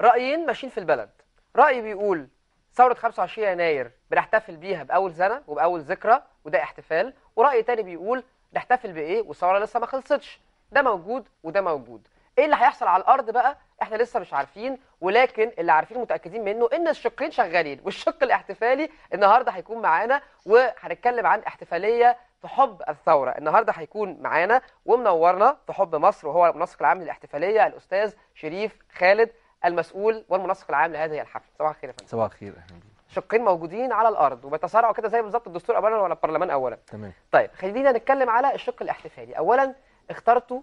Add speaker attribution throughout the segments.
Speaker 1: رايين ماشيين في البلد راي بيقول ثوره 25 يناير بنحتفل بيها باول سنه وباول ذكرى وده احتفال وراي تاني بيقول نحتفل بايه والثوره لسه ما خلصتش ده موجود وده موجود ايه اللي هيحصل على الارض بقى احنا لسه مش عارفين ولكن اللي عارفين متاكدين منه ان الشقين شغالين والشق الاحتفالي النهارده هيكون معانا وهنتكلم عن احتفاليه في حب الثوره النهارده هيكون معانا ومنورنا في حب مصر وهو المنسق العام للاحتفاليه الاستاذ شريف خالد المسؤول والمنسق العام لهذه الحفله صباح الخير يا فندم
Speaker 2: صباح الخير اهلا
Speaker 1: شقين موجودين على الارض وبيتصارعوا كده زي بالظبط الدستور اولا ولا البرلمان اولا تمام طيب خلينا نتكلم على الشق الاحتفالي اولا اخترتوا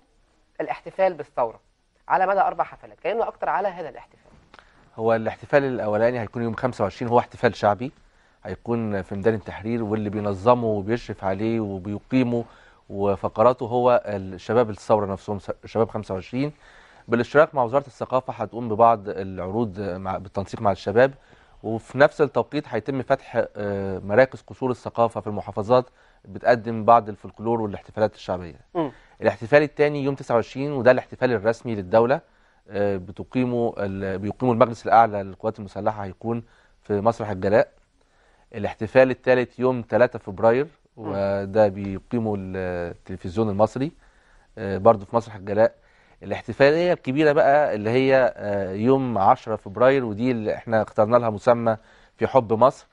Speaker 1: الاحتفال بالثوره على مدى اربع حفلات كلمنا اكتر على هذا الاحتفال
Speaker 2: هو الاحتفال الاولاني هيكون يوم 25 هو احتفال شعبي هيكون في ميدان التحرير واللي بينظمه وبيشرف عليه وبيقيمه وفقراته هو الشباب الثوره نفسهم شباب 25 بالاشتراك مع وزاره الثقافه هتقوم ببعض العروض مع بالتنسيق مع الشباب وفي نفس التوقيت هيتم فتح آه، مراكز قصور الثقافه في المحافظات بتقدم بعض الفلكلور والاحتفالات الشعبيه. م. الاحتفال الثاني يوم 29 وده الاحتفال الرسمي للدوله آه، بتقيمه بيقيمه المجلس الاعلى للقوات المسلحه هيكون في مسرح الجلاء. الاحتفال الثالث يوم 3 فبراير وده بيقيمه التلفزيون المصري آه، برضه في مسرح الجلاء الاحتفاليه الكبيره بقى اللي هي آه، يوم 10 فبراير ودي اللي احنا اخترنا لها مسمى في حب مصر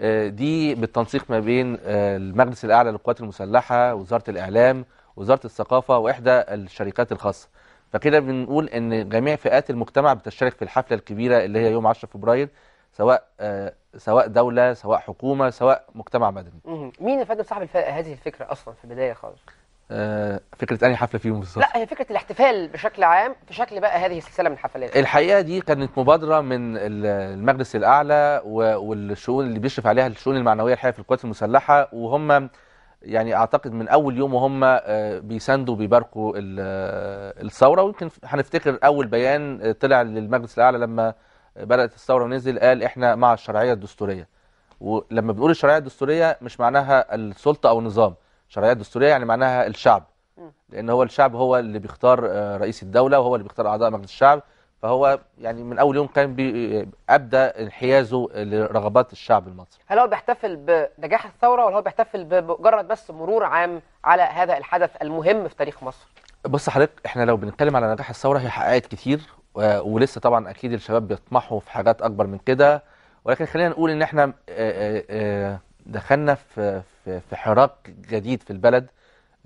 Speaker 2: آه، دي بالتنسيق ما بين آه، المجلس الاعلى للقوات المسلحه وزاره الاعلام وزاره الثقافه واحدى الشركات الخاصه فكده بنقول ان جميع فئات المجتمع بتشترك في الحفله الكبيره اللي هي يوم 10 فبراير سواء سواء دوله سواء حكومه سواء مجتمع مدني
Speaker 1: مين اللي فندم صاحب هذه الفكره اصلا في البدايه خالص
Speaker 2: آه، فكره انهي حفله فيهم بالظبط لا
Speaker 1: هي فكره الاحتفال بشكل عام في شكل بقى هذه السلسله من الحفلات الحقيقه
Speaker 2: دي كانت مبادره من المجلس الاعلى والشؤون اللي بيشرف عليها الشؤون المعنويه الحقيقه في القوات المسلحه وهم يعني اعتقد من اول يوم وهم آه، بيساندوا وبيباركوا آه، الثوره ويمكن هنفتكر اول بيان طلع للمجلس الاعلى لما بدات الثوره ونزل قال احنا مع الشرعيه الدستوريه ولما بنقول الشرعيه الدستوريه مش معناها السلطه او النظام شرعيه دستوريه يعني معناها الشعب لان هو الشعب هو اللي بيختار آه، رئيس الدوله وهو اللي بيختار اعضاء مجلس الشعب فهو يعني من اول يوم كان آه، ابدى انحيازه لرغبات الشعب المصري
Speaker 1: هل هو بيحتفل بنجاح الثوره ولا هو بيحتفل بمجرد بس مرور عام على هذا الحدث المهم في تاريخ مصر
Speaker 2: بص حضرتك احنا لو بنتكلم على نجاح الثوره هي حققت كتير ولسه طبعا اكيد الشباب بيطمحوا في حاجات اكبر من كده ولكن خلينا نقول ان احنا آه، دخلنا في في حراك جديد في البلد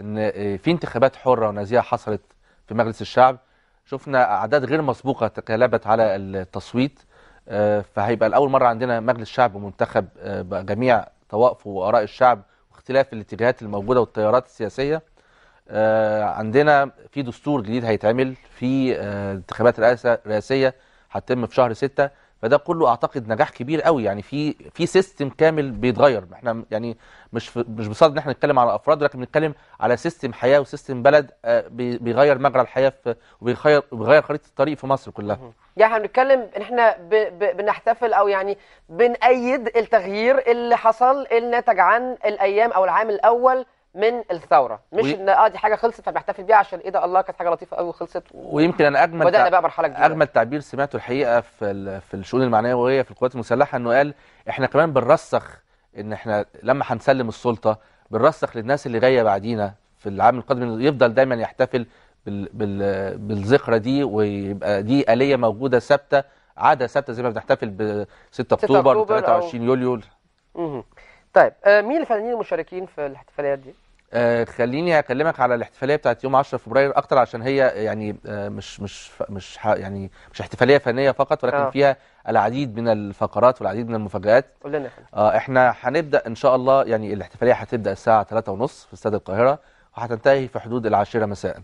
Speaker 2: ان آه، في انتخابات حره ونزيهه حصلت في مجلس الشعب شفنا اعداد غير مسبوقه تقلبت على التصويت آه، فهيبقى لاول مره عندنا مجلس شعب منتخب آه، بجميع طوائفه واراء الشعب واختلاف الاتجاهات الموجوده والتيارات السياسيه عندنا في دستور جديد هيتعمل في انتخابات رئاسيه هتتم في شهر 6 فده كله اعتقد نجاح كبير قوي يعني في في سيستم كامل بيتغير احنا يعني مش مش بصدد ان احنا نتكلم على افراد ولكن بنتكلم على سيستم حياه وسيستم بلد آه، بيغير مجرى الحياه وبيغير بيغير خريطه الطريق في مصر كلها
Speaker 1: يعني احنا بنتكلم ان احنا بنحتفل او يعني بنأيد التغيير اللي حصل اللي نتج عن الايام او العام الاول من الثوره مش وي... ان اه دي حاجه خلصت فبحتفل بيها عشان ايه ده الله كانت حاجه لطيفه قوي وخلصت و... ويمكن
Speaker 2: انا اجمل بدانا تع... بقى مرحله جديده اجمل تعبير سمعته الحقيقه في ال... في الشؤون المعنويه في القوات المسلحه انه قال احنا كمان بنرسخ ان احنا لما هنسلم السلطه بنرسخ للناس اللي جايه بعدينا في العام القادم يفضل دايما يحتفل بال... بال... بالذكرى دي ويبقى دي اليه موجوده ثابته عاده ثابته زي ما بنحتفل ب 6 اكتوبر 23 يوليو
Speaker 1: طيب آه، مين الفنانين المشاركين في الاحتفاليات دي؟
Speaker 2: آه خليني اكلمك على الاحتفاليه بتاعت يوم 10 فبراير اكتر عشان هي يعني آه مش مش مش يعني مش احتفاليه فنيه فقط ولكن آه. فيها العديد من الفقرات والعديد من المفاجآت قلنا آه احنا هنبدا ان شاء الله يعني الاحتفاليه هتبدا الساعه 3:30 في استاد القاهره وهتنتهي في حدود العاشره مساء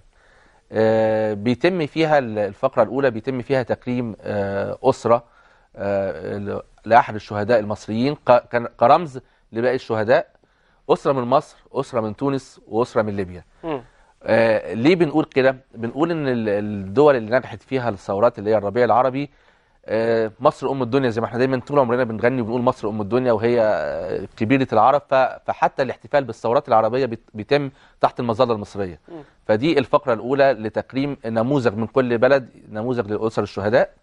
Speaker 2: آه بيتم فيها الفقره الاولى بيتم فيها تكريم آه اسره آه لاحد الشهداء المصريين كرمز لباقي الشهداء اسره من مصر اسره من تونس واسره من ليبيا آه ليه بنقول كده بنقول ان الدول اللي نجحت فيها الثورات اللي هي الربيع العربي آه مصر ام الدنيا زي ما احنا دايما طول عمرنا بنغني وبنقول مصر ام الدنيا وهي كبيره العرب فحتى الاحتفال بالثورات العربيه بيتم تحت المظله المصريه فدي الفقره الاولى لتكريم نموذج من كل بلد نموذج لاسر الشهداء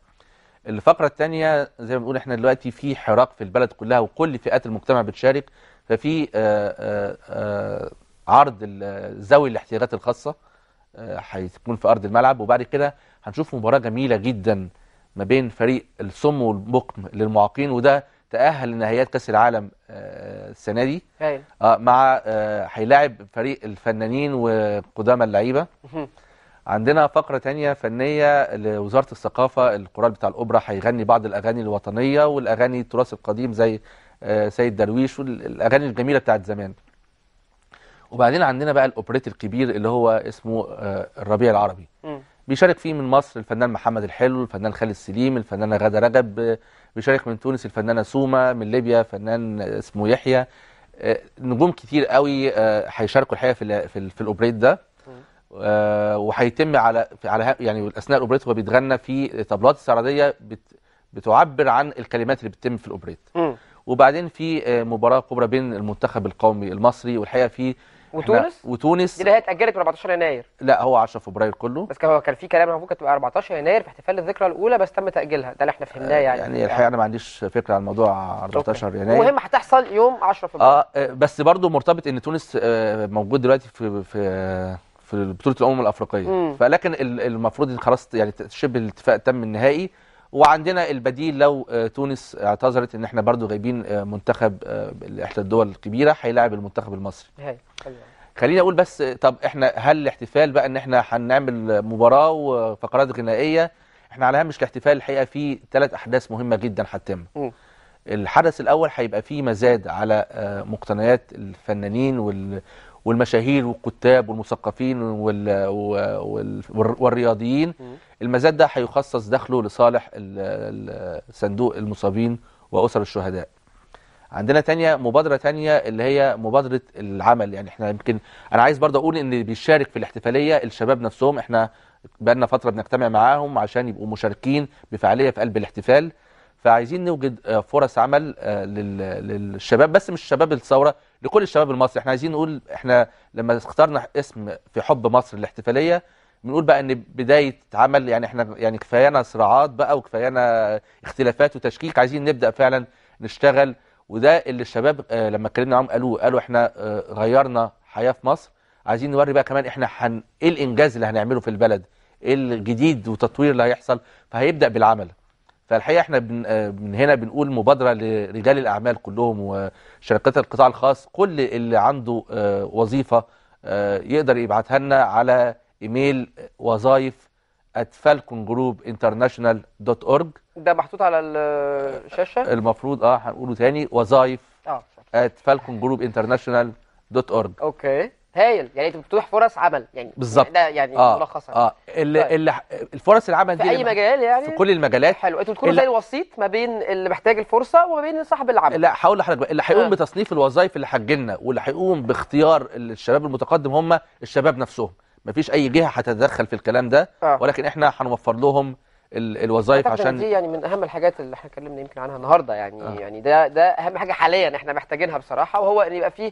Speaker 2: الفقره الثانيه زي ما بنقول احنا دلوقتي في حراك في البلد كلها وكل فئات المجتمع بتشارك ففي آه، آه، آه، عرض ذوي الاحتياجات الخاصه هيكون في ارض الملعب وبعد كده هنشوف مباراه جميله جدا ما بين فريق السم والبقم للمعاقين وده تاهل لنهائيات كاس العالم السنه دي أيوة. مع هيلاعب فريق الفنانين وقدامى اللعيبه عندنا فقرة تانية فنية لوزارة الثقافة القرال بتاع الأوبرا هيغني بعض الأغاني الوطنية والأغاني التراث القديم زي آه، سيد درويش والأغاني الجميلة بتاعت زمان وبعدين عندنا بقى الأوبريت الكبير اللي هو اسمه آه، الربيع العربي بيشارك فيه من مصر الفنان محمد الحلو الفنان خالد سليم الفنانة غادة رجب بيشارك من تونس الفنانة سوما من ليبيا فنان اسمه يحيى آه، نجوم كتير قوي هيشاركوا الحقيقة في الأوبريت ده آه، وهيتم على على يعني اثناء الاوبريت هو بيتغنى في طبلات استعراضيه بتعبر عن الكلمات اللي بتتم في الاوبريت وبعدين في آه، مباراه كبرى بين المنتخب القومي المصري والحقيقه في وتونس وتونس دي اللي هي
Speaker 1: اتاجلت من 14 يناير
Speaker 2: لا هو 10 فبراير كله بس كان هو كان في كلام ان ممكن تبقى 14
Speaker 1: يناير في احتفال الذكرى الاولى بس تم تاجيلها ده اللي احنا فهمناه آه، يعني يعني الحقيقه
Speaker 2: انا ما عنديش فكره عن موضوع 14 أوكي. يناير المهم
Speaker 1: هتحصل يوم 10 فبراير
Speaker 2: اه بس برضه مرتبط ان تونس موجود دلوقتي في في في بطوله الامم الافريقيه فلكن المفروض خلاص يعني شبه الاتفاق تم النهائي وعندنا البديل لو آه، تونس اعتذرت ان احنا برضو جايبين آه، منتخب آه، احدى الدول الكبيره هيلاعب المنتخب المصري خليني اقول بس طب احنا هل الاحتفال بقى ان احنا هنعمل مباراه وفقرات غنائيه احنا على هامش الاحتفال الحقيقه في ثلاث احداث مهمه جدا هتتم الحدث الاول هيبقى فيه مزاد على مقتنيات الفنانين والمشاهير والكتاب والمثقفين وال... وال... والرياضيين المزاد ده هيخصص دخله لصالح صندوق المصابين وأسر الشهداء عندنا تانية مبادرة تانية اللي هي مبادرة العمل يعني احنا يمكن انا عايز برضه اقول ان اللي بيشارك في الاحتفالية الشباب نفسهم احنا بقالنا فترة بنجتمع معاهم عشان يبقوا مشاركين بفعالية في قلب الاحتفال فعايزين نوجد فرص عمل آه، للشباب بس مش شباب الثورة لكل الشباب المصري احنا عايزين نقول احنا لما اخترنا اسم في حب مصر الاحتفاليه بنقول بقى ان بدايه عمل يعني احنا يعني كفايانا صراعات بقى وكفايانا اختلافات وتشكيك عايزين نبدا فعلا نشتغل وده اللي الشباب آه، لما اتكلمنا معاهم قالوه قالوا احنا آه، غيرنا حياه في مصر عايزين نوري بقى كمان احنا حن... ايه الانجاز اللي هنعمله في البلد ايه الجديد وتطوير اللي هيحصل فهيبدا بالعمل فالحقيقه احنا بن آه، من هنا بنقول مبادره لرجال الاعمال كلهم وشركات القطاع الخاص كل اللي عنده آه، وظيفه آه، يقدر يبعتها لنا على ايميل وظايف انترناشونال دوت اورج
Speaker 1: ده محطوط على الشاشه
Speaker 2: المفروض اه هنقوله تاني وظايف انترناشونال دوت اورج
Speaker 1: اوكي هايل يعني انت بتتوح فرص عمل يعني بالظبط ده يعني آه ملخصا اه اللي طيب.
Speaker 2: اللي الفرص العمل دي في اي
Speaker 1: مجال يعني في
Speaker 2: كل المجالات حلو انتوا بتكونوا زي الوسيط
Speaker 1: ما بين اللي محتاج الفرصه وما بين صاحب
Speaker 2: العمل لا هقول لحضرتك اللي هيقوم آه. بتصنيف الوظائف اللي هتجيلنا واللي هيقوم باختيار الشباب المتقدم هم الشباب نفسهم مفيش اي جهه هتتدخل في الكلام ده آه. ولكن احنا هنوفر لهم الوظائف عشان دي
Speaker 1: يعني من اهم الحاجات اللي احنا اتكلمنا يمكن عنها النهارده يعني آه. يعني ده ده اهم حاجه حاليا احنا محتاجينها بصراحه وهو ان يبقى فيه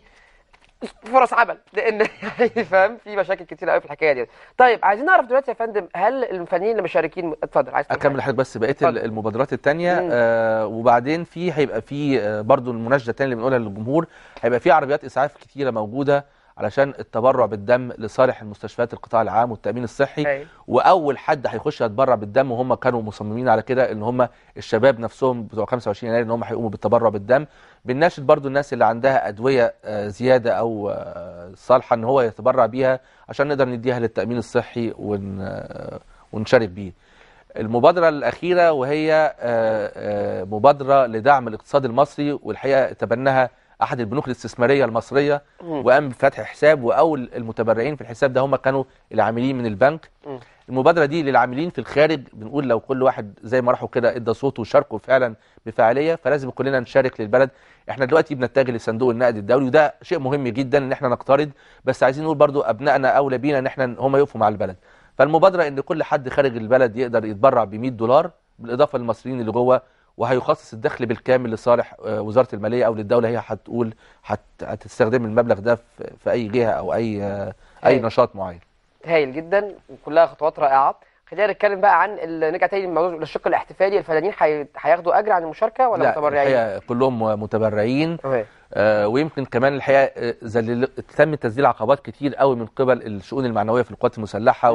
Speaker 1: فرص عمل لان يعني فاهم في مشاكل كتير قوي في الحكايه دي طيب عايزين نعرف دلوقتي يا فندم هل الفنانين اللي مشاركين
Speaker 2: اتفضل عايز اكمل حضرتك بس بقيه المبادرات الثانيه آه وبعدين في هيبقى في آه، برضه المناشده الثانيه اللي بنقولها للجمهور هيبقى في عربيات اسعاف كتيره موجوده علشان التبرع بالدم لصالح المستشفيات القطاع العام والتامين الصحي أيوة. واول حد هيخش يتبرع بالدم وهم كانوا مصممين على كده ان هم الشباب نفسهم بتوع 25 يناير ان هم هيقوموا بالتبرع بالدم بنناشد برضو الناس اللي عندها ادويه آه، زياده او آه، صالحه ان هو يتبرع بيها عشان نقدر نديها للتامين الصحي ون... آه، ونشارك بيه المبادرة الأخيرة وهي مبادرة لدعم الاقتصاد المصري والحقيقة تبناها احد البنوك الاستثماريه المصريه وقام بفتح حساب واول المتبرعين في الحساب ده هم كانوا العاملين من البنك المبادره دي للعاملين في الخارج بنقول لو كل واحد زي ما راحوا كده ادى صوته وشاركوا فعلا بفعاليه فلازم كلنا نشارك للبلد احنا دلوقتي بنتجه لصندوق النقد الدولي وده شيء مهم جدا ان احنا نقترض بس عايزين نقول برضو ابنائنا اولى بينا ان احنا هم يقفوا مع البلد فالمبادره ان كل حد خارج البلد يقدر يتبرع ب 100 دولار بالاضافه للمصريين اللي جوه وهيخصص الدخل بالكامل لصالح آه، وزاره الماليه او للدوله هي هتقول هتستخدم المبلغ ده في اي جهه او اي هاي. آه، اي نشاط معين.
Speaker 1: هايل جدا وكلها خطوات رائعه. خلينا نتكلم بقى عن نرجع تاني للموضوع للشق الاحتفالي الفنانين هياخدوا اجر عن المشاركه ولا لا متبرعين؟ لا
Speaker 2: كلهم متبرعين آه ويمكن كمان الحقيقه آه، تم تسجيل عقبات كتير قوي من قبل الشؤون المعنويه في القوات المسلحه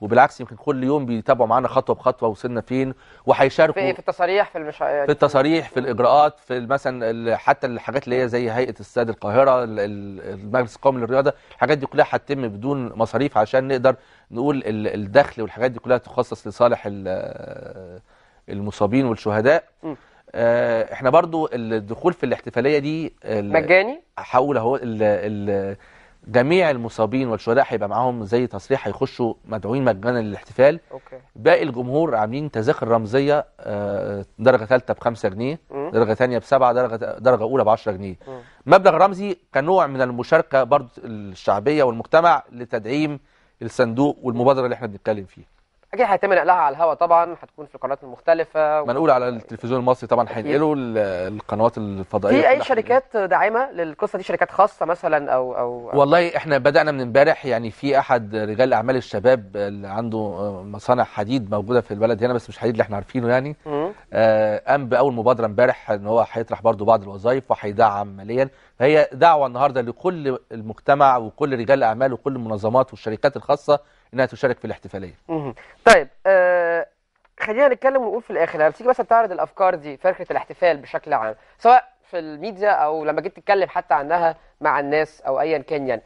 Speaker 2: وبالعكس يمكن كل يوم بيتابعوا معانا خطوه بخطوه وصلنا فين وهيشاركوا في, في
Speaker 1: التصاريح في المشا... يعني في
Speaker 2: التصاريح في الاجراءات في مثلا حتى الحاجات اللي هي زي هيئه استاد القاهره المجلس القومي للرياضه الحاجات دي كلها هتتم بدون مصاريف عشان نقدر نقول الدخل والحاجات دي كلها تخصص لصالح المصابين والشهداء م. آه، احنا برضو الدخول في الاحتفاليه دي مجاني هقول اهو جميع المصابين والشهداء هيبقى معاهم زي تصريح هيخشوا مدعوين مجانا للاحتفال أوكي. باقي الجمهور عاملين تذاكر رمزيه آه، درجه ثالثه ب 5 جنيه درجه ثانيه ب 7 درجه درجه اولى ب 10 جنيه مبلغ رمزي كنوع من المشاركه برضه الشعبيه والمجتمع لتدعيم الصندوق والمبادره اللي احنا بنتكلم فيها
Speaker 1: اكيد هيتم نقلها على الهواء طبعا هتكون في القنوات المختلفه ما نقول
Speaker 2: على التلفزيون المصري طبعا هينقلوا القنوات الفضائيه في اي
Speaker 1: شركات داعمه للقصه دي شركات خاصه مثلا او او
Speaker 2: والله احنا بدانا من امبارح يعني في احد رجال اعمال الشباب اللي عنده مصانع حديد موجوده في البلد هنا بس مش حديد اللي احنا عارفينه يعني آه، قام باول مبادره امبارح ان هو هيطرح برضه بعض الوظائف وهيدعم ماليا فهي دعوه النهارده لكل المجتمع وكل رجال الاعمال وكل المنظمات والشركات الخاصه انها تشارك في الاحتفاليه
Speaker 1: طيب آه خلينا نتكلم ونقول في الاخر لما تيجي مثلا تعرض الافكار دي فكره الاحتفال بشكل عام سواء في الميديا او لما جيت تتكلم حتى عنها مع الناس او ايا كان يعني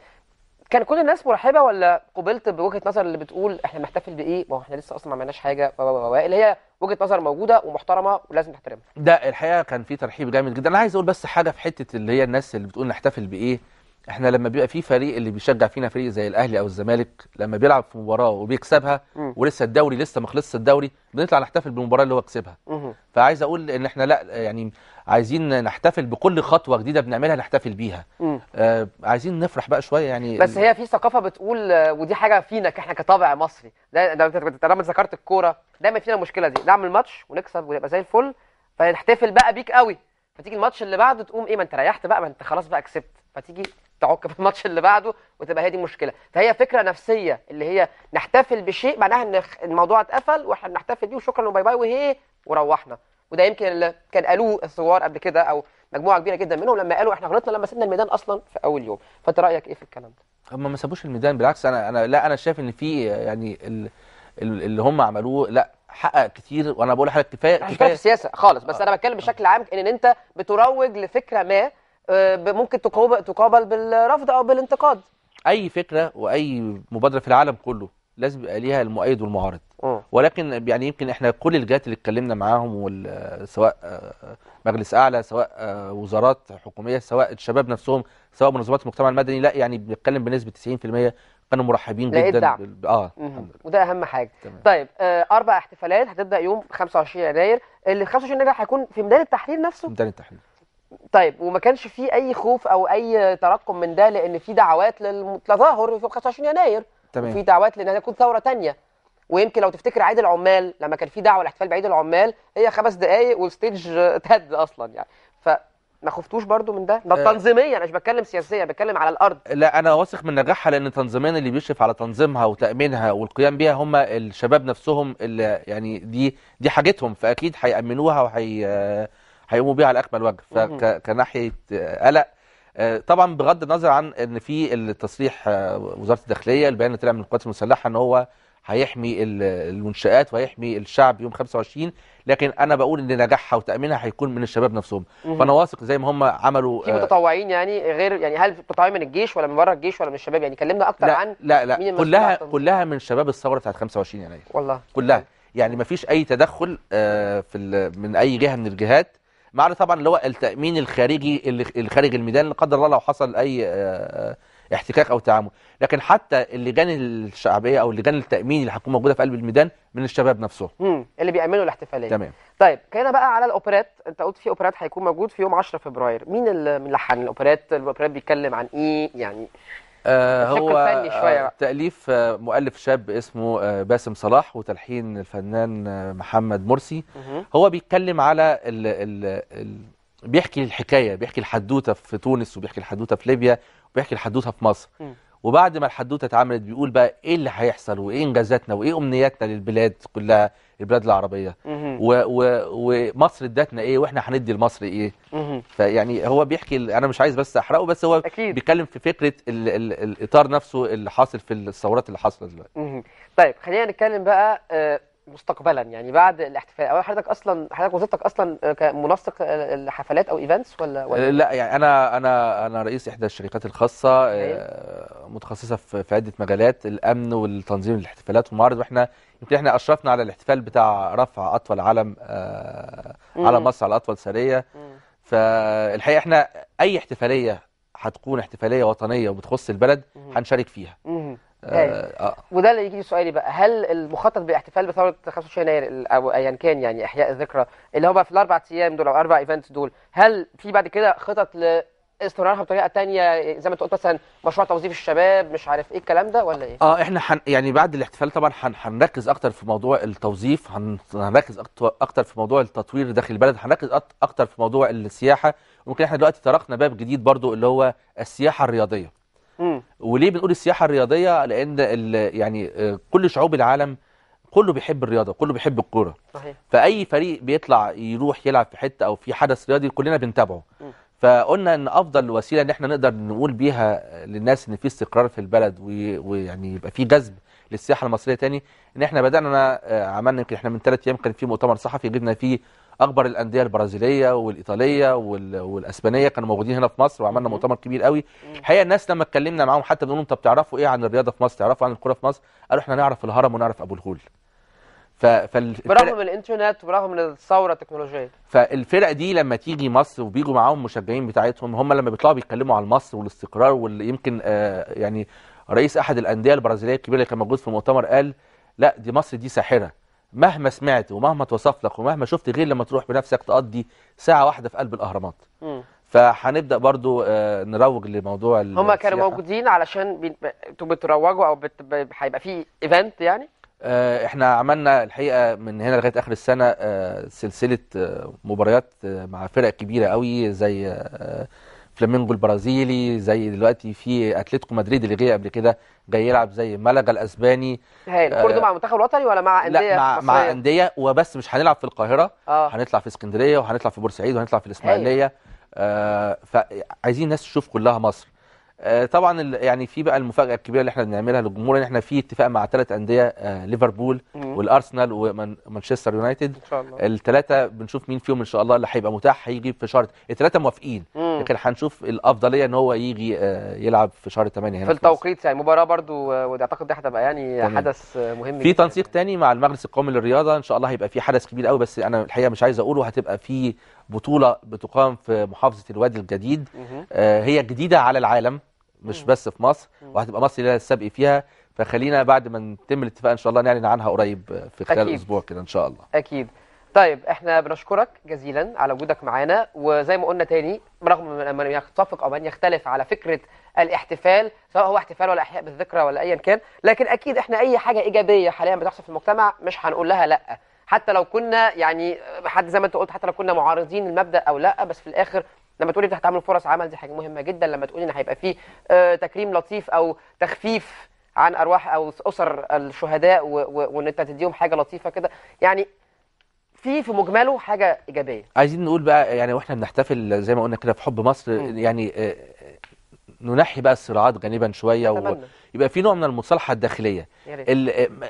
Speaker 1: كان كل الناس مرحبه ولا قبلت بوجهه نظر اللي بتقول احنا بنحتفل بايه ما احنا لسه اصلا ما عملناش حاجه اللي هي وجهه نظر موجوده ومحترمه ولازم نحترمها
Speaker 2: ده الحقيقه كان في ترحيب جامد جدا انا عايز اقول بس حاجه في حته اللي هي الناس اللي بتقول نحتفل بايه احنا لما بيبقى في فريق اللي بيشجع فينا فريق زي الاهلي او الزمالك لما بيلعب في مباراه وبيكسبها ولسه الدوري لسه ما خلصش الدوري بنطلع نحتفل بالمباراه اللي هو كسبها فعايز اقول ان احنا لا يعني عايزين نحتفل بكل خطوه جديده بنعملها نحتفل بيها آه عايزين نفرح بقى شويه يعني بس هي
Speaker 1: في ثقافه بتقول آه، ودي حاجه فينا احنا كطابع مصري لما ذكرت الكوره دايما فينا المشكله دي نعمل ماتش ونكسب ويبقى زي الفل فنحتفل بقى بيك قوي فتيجي الماتش اللي بعده تقوم ايه ما انت ريحت بقى ما انت خلاص بقى كسبت فتيجي تعك في الماتش اللي بعده وتبقى هي دي مشكله فهي فكره نفسيه اللي هي نحتفل بشيء معناها ان الموضوع اتقفل واحنا بنحتفل بيه وشكرا وباي باي وهي وروحنا وده يمكن اللي كان قالوه الثوار قبل كده او مجموعه كبيره جدا منهم لما قالوا احنا غلطنا لما سيبنا الميدان اصلا في اول يوم فانت رايك ايه في الكلام
Speaker 2: ده هم ما سابوش الميدان بالعكس انا انا لا انا شايف ان في يعني اللي هم عملوه لا حقق كتير وانا بقول لحضرتك كفايه كفايه في
Speaker 1: السياسه خالص بس آه. انا بتكلم بشكل عام ان انت بتروج لفكره ما آه، ممكن تقابل بالرفض او بالانتقاد
Speaker 2: اي فكره واي مبادره في العالم كله لازم يبقى ليها المؤيد والمعارض ولكن يعني يمكن احنا كل الجهات اللي اتكلمنا معاهم سواء آه، مجلس اعلى سواء آه، وزارات حكوميه سواء الشباب نفسهم سواء منظمات المجتمع المدني لا يعني بنتكلم بنسبه 90% كانوا مرحبين جدا بال... اه
Speaker 1: وده اهم حاجه تمام. طيب آه اربع احتفالات هتبدا يوم 25 يناير اللي 25 يناير هيكون في ميدان التحرير نفسه ميدان التحرير طيب وما كانش في اي خوف او اي ترقم من ده لان في دعوات للتظاهر في 25 يناير تمام في دعوات لان هتكون ثوره ثانيه ويمكن لو تفتكر عيد العمال لما كان في دعوه لاحتفال بعيد العمال هي خمس دقائق والستيج اتهد اصلا يعني ف ما خفتوش برضو من ده ده آه. تنظيميا انا مش بتكلم سياسيا
Speaker 2: بتكلم على الارض لا انا واثق من نجاحها لان تنظيميا اللي بيشرف على تنظيمها وتامينها والقيام بيها هم الشباب نفسهم اللي يعني دي دي حاجتهم فاكيد هيامنوها وهي هيقوموا بيها على اكمل وجه فكناحيه آه، قلق آه، طبعا بغض النظر عن ان في التصريح آه، وزاره الداخليه البيان اللي طلع من القوات المسلحه ان هو هيحمي المنشآت وهيحمي الشعب يوم 25 لكن انا بقول ان نجاحها وتامينها هيكون من الشباب نفسهم مم. فانا واثق زي ما هم عملوا في متطوعين
Speaker 1: يعني غير يعني هل متطوعين من الجيش ولا من بره الجيش ولا من الشباب يعني كلمنا اكتر لا عن
Speaker 2: لا لا مين كلها كلها من شباب الثوره بتاعت 25 يناير والله كلها يعني ما فيش اي تدخل في من اي جهه من الجهات ما عدا طبعا اللي هو التامين الخارجي اللي خارج الميدان لا قدر الله لو حصل اي آه، آه، احتكاك او تعامل لكن حتى اللجان الشعبيه او اللجان التامين اللي هتكون موجوده في قلب الميدان من الشباب نفسهم
Speaker 1: امم اللي بيامنوا الاحتفاليه تمام طيب كده بقى على الاوبرات انت قلت في اوبرات هيكون موجود في يوم 10 فبراير مين اللي ملحن الاوبرات الاوبرات بيتكلم عن ايه يعني
Speaker 2: آه، هو آه، تأليف آه، مؤلف شاب اسمه باسم صلاح وتلحين الفنان محمد مرسي هو بيتكلم على ال ال ال بيحكي الحكايه بيحكي الحدوته في تونس وبيحكي الحدوته في ليبيا وبيحكي الحدوته في مصر وبعد ما الحدوته اتعملت بيقول بقى ايه اللي هيحصل وايه انجازاتنا وايه امنياتنا للبلاد كلها البلاد العربيه ومصر ادتنا ايه واحنا هندي لمصر ايه فيعني هو بيحكي انا مش عايز بس احرقه بس هو أكيد. بيتكلم في فكره الـ الـ الاطار نفسه اللي حاصل في الثورات اللي حاصله دلوقتي
Speaker 1: طيب خلينا نتكلم بقى آه، مستقبلا يعني بعد الاحتفال او حضرتك اصلا حضرتك وظيفتك اصلا كمنسق الحفلات او ايفنتس ولا, ولا أه، لا
Speaker 2: يعني انا انا انا رئيس احدى الشركات الخاصه أه، متخصصه في عده مجالات الامن والتنظيم الاحتفالات والمعارض واحنا يمكن احنا اشرفنا على الاحتفال بتاع رفع اطول علم أه، على مصر على اطول سريه فالحقيقه احنا اي احتفاليه هتكون احتفاليه وطنيه وبتخص البلد هنشارك فيها آه،, آه. آه
Speaker 1: وده اللي يجي سؤالي بقى هل المخطط بالاحتفال بثوره 25 يناير او ايا كان يعني احياء الذكرى اللي هو بقى في الاربع ايام دول او اربع ايفنتس دول هل في بعد كده خطط استمرارها بطريقه تانية زي ما انت قلت مثلا مشروع توظيف الشباب مش عارف ايه الكلام ده ولا ايه؟ اه
Speaker 2: احنا حن يعني بعد الاحتفال طبعا حن هنركز اكتر في موضوع التوظيف هنركز اكتر في موضوع التطوير داخل البلد هنركز اكتر في موضوع السياحه ممكن احنا دلوقتي طرقنا باب جديد برضو اللي هو السياحه الرياضيه وليه بنقول السياحه الرياضيه لان يعني آه، كل شعوب العالم كله بيحب الرياضه كله بيحب الكوره صحيح فاي فريق بيطلع يروح يلعب في حته او في حدث رياضي كلنا بنتابعه م. فقلنا ان افضل وسيله ان احنا نقدر نقول بيها للناس ان في استقرار في البلد ويعني يبقى في جذب للسياحه المصريه تاني ان احنا بدانا آه، عملنا يمكن احنا من ثلاث ايام كان في مؤتمر صحفي جبنا فيه اكبر الانديه البرازيليه والايطاليه والاسبانيه كانوا موجودين هنا في مصر وعملنا مؤتمر كبير قوي الحقيقه الناس لما اتكلمنا معاهم حتى بنقول لهم طب بتعرفوا ايه عن الرياضه في مصر تعرفوا عن الكوره في مصر قالوا احنا نعرف الهرم ونعرف ابو الهول ف... فال... برغم
Speaker 1: الانترنت وبرغم الثوره التكنولوجيه
Speaker 2: فالفرق دي لما تيجي مصر وبيجوا معاهم مشجعين بتاعتهم هم لما بيطلعوا بيتكلموا عن مصر والاستقرار واللي يمكن آه يعني رئيس احد الانديه البرازيليه الكبيره اللي كان موجود في المؤتمر قال لا دي مصر دي ساحره مهما سمعت ومهما توصف لك ومهما شفت غير لما تروح بنفسك تقضي ساعه واحده في قلب الاهرامات فهنبدا برضو آه، نروج لموضوع هم كانوا
Speaker 1: موجودين علشان انتوا بتروجوا او هيبقى في ايفنت يعني
Speaker 2: آه، احنا عملنا الحقيقه من هنا لغايه اخر السنه آه، سلسله مباريات مع فرق كبيره قوي زي فلامينجو البرازيلي زي دلوقتي في اتلتيكو مدريد اللي جه قبل كده جاي يلعب زي ملغا الاسباني
Speaker 1: هايل برضه آه مع المنتخب الوطني ولا مع انديه لا مع, مع
Speaker 2: انديه وبس مش هنلعب في القاهره آه. هنطلع في اسكندريه وهنطلع في بورسعيد وهنطلع في الاسماعيليه آه فعايزين ناس تشوف كلها مصر آه، طبعا يعني في بقى المفاجاه الكبيره اللي احنا بنعملها للجمهور ان احنا في اتفاق مع ثلاث انديه آه، ليفربول والارسنال ومانشستر يونايتد ان شاء الله الثلاثه بنشوف مين فيهم ان شاء الله اللي هيبقى متاح هيجي في شهر الثلاثه موافقين لكن هنشوف الافضليه ان هو يجي آه، يلعب في شهر 8 هنا في
Speaker 1: التوقيت يعني مباراه برضو اعتقد دي هتبقى يعني تمام. حدث مهم في
Speaker 2: تنسيق ثاني يعني. تاني مع المجلس القومي للرياضه ان شاء الله هيبقى في حدث كبير قوي بس انا الحقيقه مش عايز اقوله هتبقى في بطولة بتقام في محافظة الوادي الجديد آه، هي جديدة على العالم مش بس في مصر وهتبقى مصر لها السبق فيها فخلينا بعد ما نتم الاتفاق ان شاء الله نعلن عنها قريب آه، في خلال أكيد. اسبوع كده ان شاء الله
Speaker 1: اكيد طيب احنا بنشكرك جزيلا على وجودك معانا وزي ما قلنا تاني برغم من يتفق او من يختلف على فكره الاحتفال سواء هو احتفال ولا احياء بالذكرى ولا ايا كان لكن اكيد احنا اي حاجه ايجابيه حاليا بتحصل في المجتمع مش هنقول لها لا حتى لو كنا يعني حد زي ما انت قلت حتى لو كنا معارضين المبدا او لا بس في الاخر لما تقولي هتعمل فرص عمل دي حاجه مهمه جدا لما تقولي ان هيبقى فيه آه، تكريم لطيف او تخفيف عن ارواح او اسر الشهداء وان انت تديهم حاجه لطيفه كده يعني في في مجمله حاجه ايجابيه
Speaker 2: عايزين نقول بقى يعني واحنا بنحتفل زي ما قلنا كده في حب مصر يعني آه، آه، ننحي بقى الصراعات جانبا شويه أتمنى. و... يبقى في نوع من المصالحه الداخليه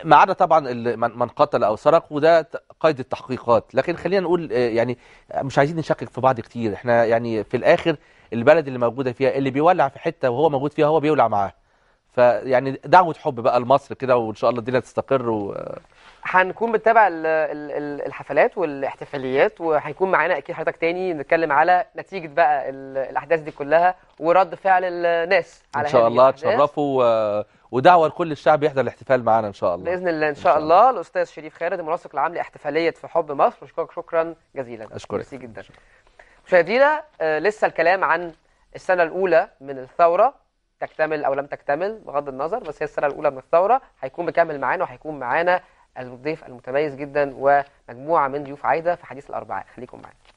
Speaker 2: ما عدا طبعا من قتل او سرق وده قيد التحقيقات لكن خلينا نقول آه، يعني مش عايزين نشكك في بعض كتير احنا يعني في الاخر البلد اللي موجوده فيها اللي بيولع في حته وهو موجود فيها هو بيولع معاه فيعني دعوه حب بقى لمصر كده وان شاء الله الدنيا تستقر و... هنكون بنتابع
Speaker 1: الحفلات والاحتفاليات وهيكون معانا اكيد حضرتك تاني نتكلم على نتيجه بقى الاحداث دي كلها ورد فعل الناس على ان شاء الله تشرفوا
Speaker 2: ودعوه لكل الشعب يحضر الاحتفال معانا ان شاء الله
Speaker 1: باذن الله ان شاء, إن شاء الله. الله الاستاذ شريف خالد المنسق العام لاحتفاليه في حب مصر اشكرك شكرا جزيلا اشكرك جدا مشاهدينا آه، لسه الكلام عن السنه الاولى من الثوره تكتمل او لم تكتمل بغض النظر بس هي السنه الاولى من الثوره هيكون مكمل معانا وهيكون معانا الضيف المتميز جدا ومجموعة من ضيوف عايدة في حديث الأربعاء خليكم معانا